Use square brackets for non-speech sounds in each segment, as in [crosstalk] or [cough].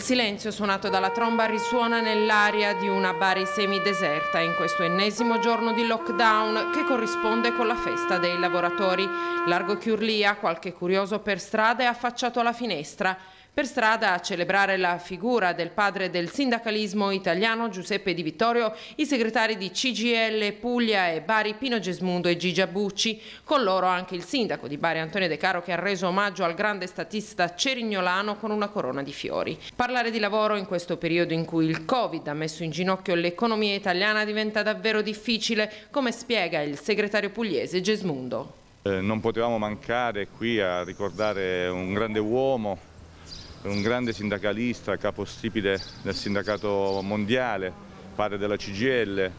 Il silenzio suonato dalla tromba risuona nell'aria di una Bari semideserta in questo ennesimo giorno di lockdown che corrisponde con la festa dei lavoratori. Largo Chiurlia, qualche curioso per strada, è affacciato alla finestra per strada a celebrare la figura del padre del sindacalismo italiano Giuseppe Di Vittorio, i segretari di CGL Puglia e Bari Pino Gesmundo e Gigia Bucci, con loro anche il sindaco di Bari Antonio De Caro che ha reso omaggio al grande statista cerignolano con una corona di fiori. Parlare di lavoro in questo periodo in cui il Covid ha messo in ginocchio l'economia italiana diventa davvero difficile, come spiega il segretario pugliese Gesmundo. Eh, non potevamo mancare qui a ricordare un grande uomo un grande sindacalista, capostipite del sindacato mondiale, padre della CGL,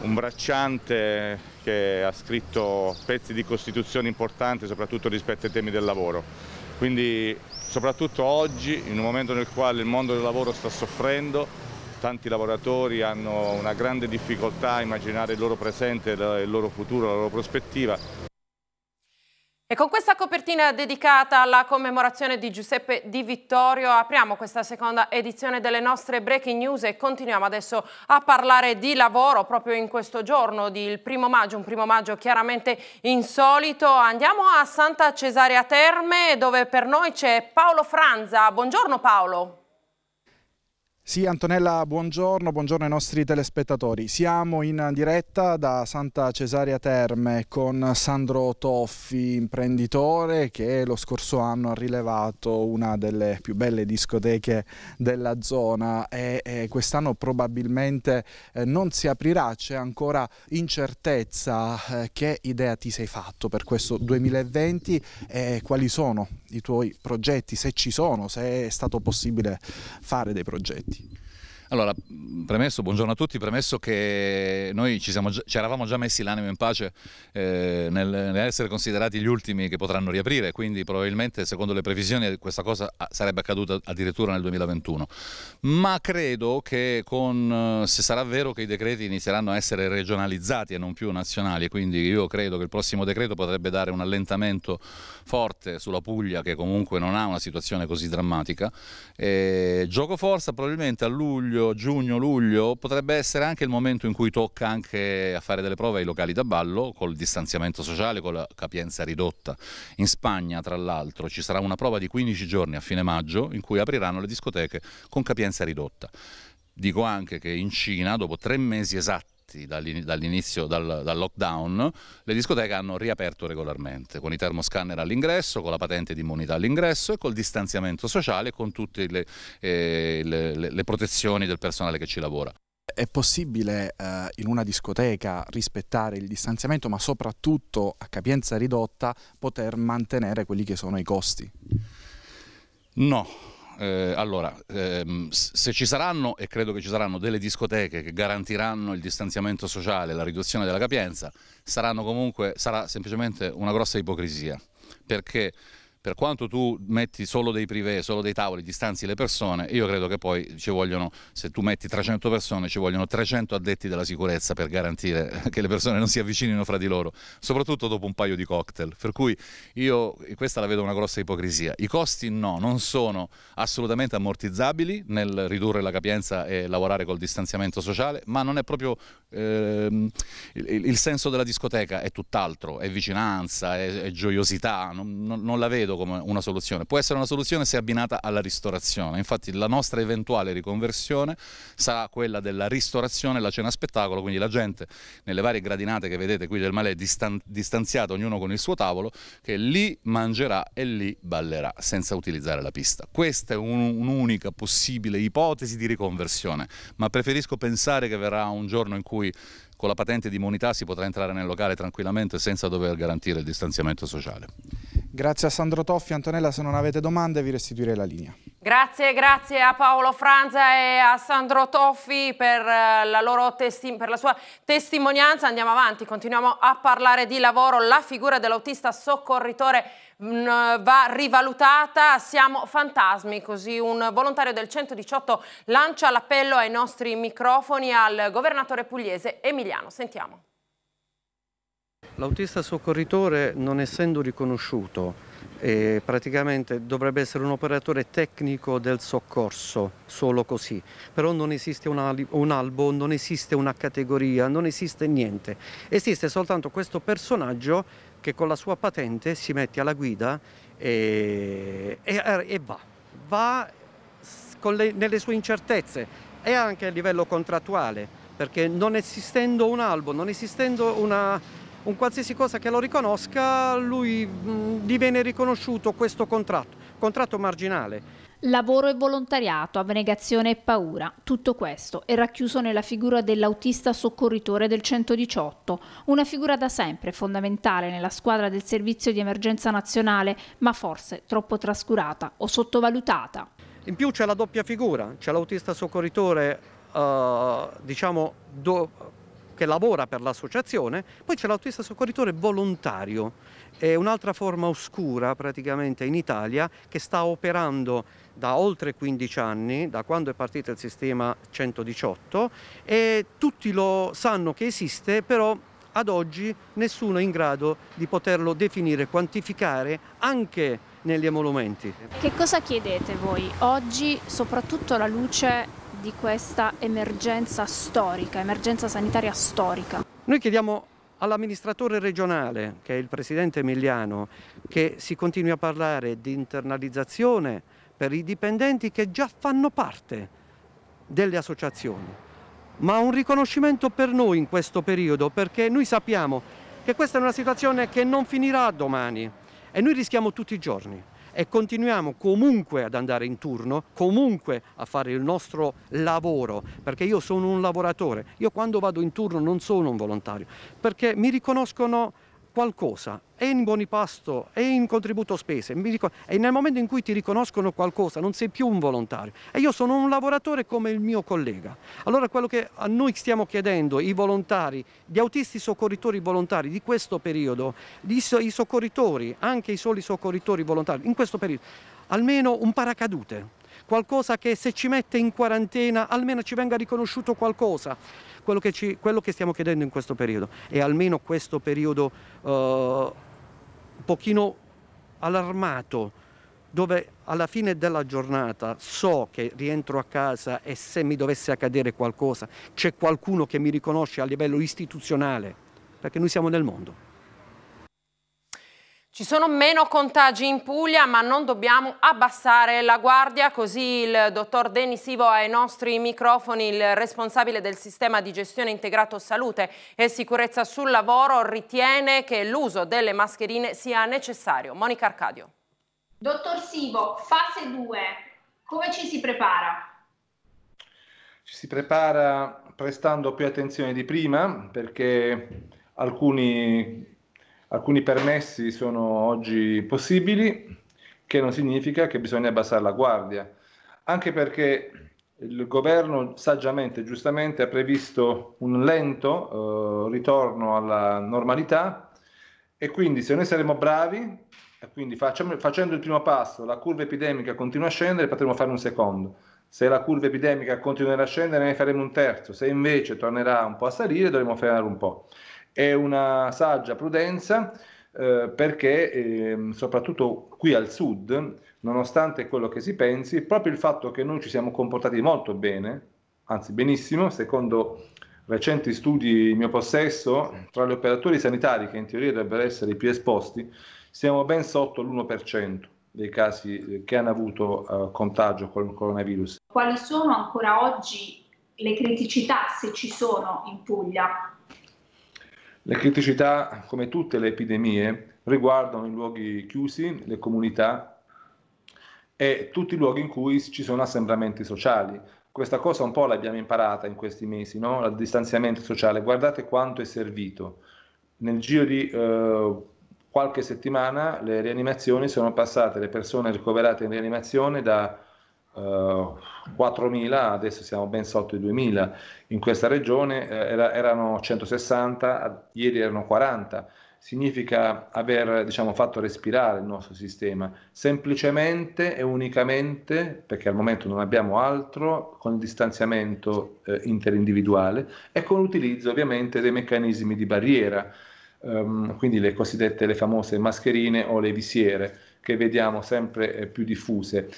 un bracciante che ha scritto pezzi di Costituzione importanti soprattutto rispetto ai temi del lavoro. Quindi soprattutto oggi, in un momento nel quale il mondo del lavoro sta soffrendo, tanti lavoratori hanno una grande difficoltà a immaginare il loro presente, il loro futuro, la loro prospettiva, e con questa copertina dedicata alla commemorazione di Giuseppe Di Vittorio apriamo questa seconda edizione delle nostre breaking news e continuiamo adesso a parlare di lavoro proprio in questo giorno, il primo maggio, un primo maggio chiaramente insolito. Andiamo a Santa Cesarea Terme dove per noi c'è Paolo Franza. Buongiorno Paolo. Sì, Antonella, buongiorno, buongiorno ai nostri telespettatori. Siamo in diretta da Santa Cesarea Terme con Sandro Toffi, imprenditore che lo scorso anno ha rilevato una delle più belle discoteche della zona e, e quest'anno probabilmente eh, non si aprirà, c'è ancora incertezza. Eh, che idea ti sei fatto per questo 2020 e quali sono i tuoi progetti, se ci sono, se è stato possibile fare dei progetti? Allora, premesso, buongiorno a tutti, premesso che noi ci, siamo, ci eravamo già messi l'animo in pace eh, nel, nell'essere considerati gli ultimi che potranno riaprire, quindi probabilmente secondo le previsioni questa cosa ah, sarebbe accaduta addirittura nel 2021. Ma credo che con, eh, se sarà vero che i decreti inizieranno a essere regionalizzati e non più nazionali, quindi io credo che il prossimo decreto potrebbe dare un allentamento forte sulla Puglia che comunque non ha una situazione così drammatica. E, eh, gioco forza probabilmente a luglio maggio, giugno, luglio potrebbe essere anche il momento in cui tocca anche a fare delle prove ai locali da ballo col distanziamento sociale, con la capienza ridotta. In Spagna, tra l'altro, ci sarà una prova di 15 giorni a fine maggio in cui apriranno le discoteche con capienza ridotta. Dico anche che in Cina, dopo tre mesi esatti, aperti dall'inizio dal, dal, lockdown, le discoteche hanno riaperto regolarmente, con i termoscanner all'ingresso, con la patente di immunità all'ingresso e col distanziamento sociale, e con tutte le, eh, le, le protezioni del personale che ci lavora. È possibile eh, in una discoteca rispettare il distanziamento, ma soprattutto a capienza ridotta poter mantenere quelli che sono i costi? No, eh, allora, ehm, se ci saranno, e credo che ci saranno, delle discoteche che garantiranno il distanziamento sociale, la riduzione della capienza, comunque, sarà semplicemente una grossa ipocrisia, perché per quanto tu metti solo dei privé, solo dei tavoli, distanzi le persone, io credo che poi ci vogliono, se tu metti 300 persone, ci vogliono 300 addetti della sicurezza per garantire [laughs] che le persone non si avvicinino fra di loro, soprattutto dopo un paio di cocktail. Per cui io questa la vedo una grossa ipocrisia. I costi no, non sono assolutamente ammortizzabili nel ridurre la capienza e lavorare col distanziamento sociale, ma non è proprio ehm, il, il, senso della discoteca, è tutt'altro, è vicinanza, è, è, gioiosità, non, non, non la vedo vedo come una soluzione. Può essere una soluzione se abbinata alla ristorazione, infatti la nostra eventuale riconversione sarà quella della ristorazione la cena spettacolo, quindi la gente nelle varie gradinate che vedete qui del male distan distanziata, ognuno con il suo tavolo, che lì mangerà e lì ballerà senza utilizzare la pista. Questa è un'unica possibile ipotesi di riconversione, ma preferisco pensare che verrà un giorno in cui con la patente di immunità si potrà entrare nel locale tranquillamente senza dover garantire il distanziamento sociale. Grazie a Sandro Toffi, Antonella, se non avete domande vi restituirei la linea. Grazie, grazie a Paolo Franza e a Sandro Toffi per eh, la, loro per la sua testimonianza. Andiamo avanti, continuiamo a parlare di lavoro. La figura dell'autista soccorritore mm, va rivalutata, siamo fantasmi, così un volontario del 118 lancia l'appello ai nostri microfoni al governatore pugliese Emiliano. Sentiamo. L'autista soccorritore non essendo riconosciuto eh, praticamente dovrebbe essere un operatore tecnico del soccorso, solo così, però non esiste un, un albo, non esiste una categoria, non esiste niente, esiste soltanto questo personaggio che con la sua patente si mette alla guida e, e, e va, va le, nelle sue incertezze e anche a livello contrattuale, perché non esistendo un albo, non esistendo una un qualsiasi cosa che lo riconosca, lui mm, diviene riconosciuto questo contratto, contratto marginale. Lavoro e volontariato, abnegazione e paura, tutto questo è racchiuso nella figura dell'autista soccorritore del 118, una figura da sempre fondamentale nella squadra del servizio di emergenza nazionale, ma forse troppo trascurata o sottovalutata. In più c'è la doppia figura, c'è l'autista soccorritore, eh, diciamo, che lavora per l'associazione, poi c'è l'autista soccorritore volontario, è un'altra forma oscura praticamente in Italia che sta operando da oltre 15 anni, da quando è partito il sistema 118 e tutti lo sanno che esiste, però ad oggi nessuno è in grado di poterlo definire, quantificare anche negli emolumenti. Che cosa chiedete voi oggi, soprattutto alla luce di questa emergenza storica, emergenza sanitaria storica. Noi chiediamo all'amministratore regionale, che è il presidente Emiliano, che si continui a parlare di internalizzazione per i dipendenti che già fanno parte delle associazioni, ma un riconoscimento per noi in questo periodo, perché noi sappiamo che questa è una situazione che non finirà domani e noi rischiamo tutti i giorni e continuiamo comunque ad andare in turno, comunque a fare il nostro lavoro, perché io sono un lavoratore, io quando vado in turno non sono un volontario, perché mi riconoscono qualcosa, è in buoni pasto, è in contributo spese, e nel momento in cui ti riconoscono qualcosa non sei più un volontario e io sono un lavoratore come il mio collega. Allora quello che a noi stiamo chiedendo, i volontari, gli autisti soccorritori volontari di questo periodo, so, i soccorritori, anche i soli soccorritori volontari in questo periodo, almeno un paracadute, qualcosa che se ci mette in quarantena almeno ci venga riconosciuto qualcosa, quello che, ci, quello che stiamo chiedendo in questo periodo è almeno questo periodo eh, un pochino allarmato dove alla fine della giornata so che rientro a casa e se mi dovesse accadere qualcosa c'è qualcuno che mi riconosce a livello istituzionale, perché noi siamo nel mondo. Ci sono meno contagi in Puglia, ma non dobbiamo abbassare la guardia, così il dottor Denis Ivo ai nostri microfoni, il responsabile del sistema di gestione integrato salute e sicurezza sul lavoro, ritiene che l'uso delle mascherine sia necessario. Monica Arcadio. Dottor Sivo, fase 2, come ci si prepara? Ci si prepara prestando più attenzione di prima perché alcuni Alcuni permessi sono oggi possibili, che non significa che bisogna abbassare la guardia, anche perché il governo saggiamente e giustamente ha previsto un lento eh, ritorno alla normalità e quindi se noi saremo bravi, quindi facciamo, facendo il primo passo, la curva epidemica continua a scendere, potremo fare un secondo. Se la curva epidemica continuerà a scendere ne faremo un terzo, se invece tornerà un po' a salire dovremo fermare un po'. È una saggia prudenza eh, perché eh, soprattutto qui al sud, nonostante quello che si pensi, proprio il fatto che noi ci siamo comportati molto bene, anzi benissimo, secondo recenti studi in mio possesso, tra gli operatori sanitari che in teoria dovrebbero essere i più esposti, siamo ben sotto l'1% dei casi eh, che hanno avuto eh, contagio il coronavirus. Quali sono ancora oggi le criticità, se ci sono, in Puglia? Le criticità, come tutte le epidemie, riguardano i luoghi chiusi, le comunità e tutti i luoghi in cui ci sono assembramenti sociali. Questa cosa un po' l'abbiamo imparata in questi mesi, no? il distanziamento sociale. Guardate quanto è servito. Nel giro di eh, qualche settimana le rianimazioni sono passate, le persone ricoverate in rianimazione da Uh, eh, 4.000, adesso siamo ben sotto i 2.000, in questa regione eh, era, erano 160, ieri erano 40, significa aver diciamo, fatto respirare il nostro sistema, semplicemente e unicamente, perché al momento non abbiamo altro, con il distanziamento eh, interindividuale e con l'utilizzo ovviamente dei meccanismi di barriera, um, quindi le cosiddette, le famose mascherine o le visiere che vediamo sempre eh, più diffuse.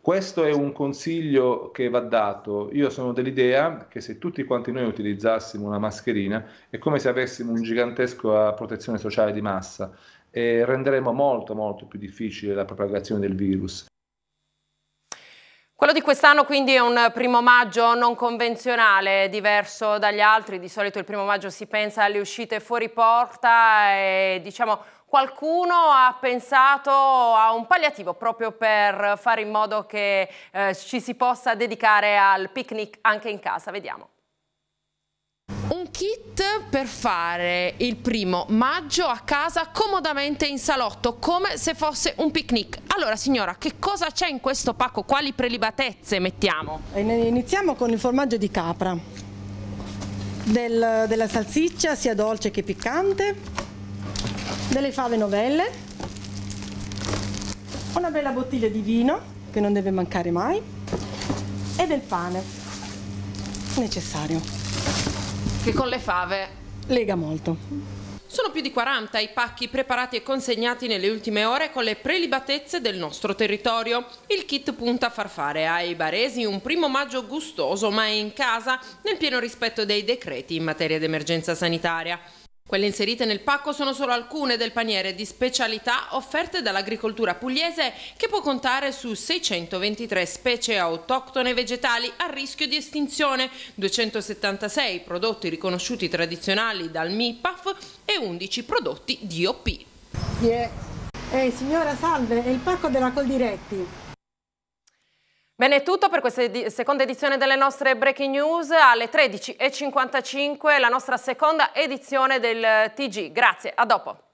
Questo è un consiglio che va dato. Io sono dell'idea che se tutti quanti noi utilizzassimo una mascherina è come se avessimo un gigantesco a eh, protezione sociale di massa e renderemo molto molto più difficile la propagazione del virus. Quello di quest'anno quindi è un primo maggio non convenzionale, diverso dagli altri, di solito il primo maggio si pensa alle uscite fuori porta e diciamo qualcuno ha pensato a un palliativo proprio per fare in modo che eh, ci si possa dedicare al picnic anche in casa. Vediamo. Un kit per fare il primo maggio a casa comodamente in salotto, come se fosse un picnic. Allora signora, che cosa c'è in questo pacco? Quali prelibatezze mettiamo? Eh, iniziamo con il formaggio di capra, del, della salsiccia sia dolce che piccante, delle fave novelle, una bella bottiglia di vino che non deve mancare mai e del pane necessario. Che con le fave lega molto. Sono più di 40 i pacchi preparati e consegnati nelle ultime ore con le prelibatezze del nostro territorio. Il kit punta a far fare ai baresi un primo maggio gustoso ma in casa, nel pieno rispetto dei decreti in materia di emergenza sanitaria. Quelle inserite nel pacco sono solo alcune del paniere di specialità offerte dall'agricoltura pugliese che può contare su 623 specie autoctone vegetali a rischio di estinzione, 276 prodotti riconosciuti tradizionali dal MIPAF e 11 prodotti DOP. Yeah. Ehi signora salve, è il pacco della Coldiretti. Bene, è tutto per questa ed seconda edizione delle nostre breaking news. Alle 13.55 la nostra seconda edizione del eh, TG. Grazie, a dopo.